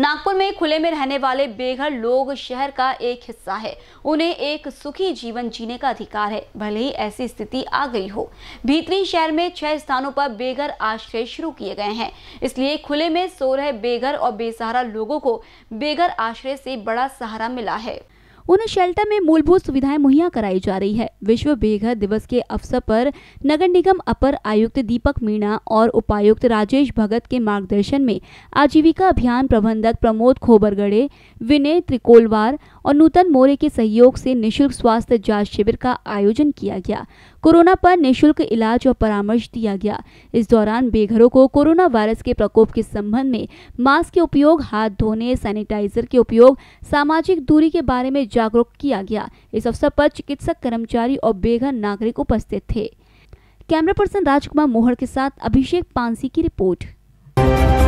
नागपुर में खुले में रहने वाले बेघर लोग शहर का एक हिस्सा है उन्हें एक सुखी जीवन जीने का अधिकार है भले ही ऐसी स्थिति आ गई हो भीतरी शहर में छह स्थानों पर बेघर आश्रय शुरू किए गए हैं इसलिए खुले में सो रहे बेघर और बेसहारा लोगों को बेघर आश्रय से बड़ा सहारा मिला है उन शेल्टर में मूलभूत सुविधाएं मुहैया कराई जा रही है विश्व बेघर दिवस के अवसर पर नगर निगम अपर आयुक्त दीपक मीणा और उपायुक्त राजेश भगत के मार्गदर्शन में आजीविका अभियान प्रबंधक प्रमोद खोबरगड़े विनय त्रिकोलवार और नूतन मोरे के सहयोग से निशुल्क स्वास्थ्य जांच शिविर का आयोजन किया गया कोरोना पर निशुल्क इलाज और परामर्श दिया गया इस दौरान बेघरों को कोरोना वायरस के प्रकोप के संबंध में मास्क के उपयोग हाथ धोने सैनिटाइजर के उपयोग सामाजिक दूरी के बारे में जागरूक किया गया इस अवसर पर चिकित्सक कर्मचारी और बेघर नागरिक उपस्थित थे कैमरा पर्सन राजकुमार मोहर के साथ अभिषेक पानसी की रिपोर्ट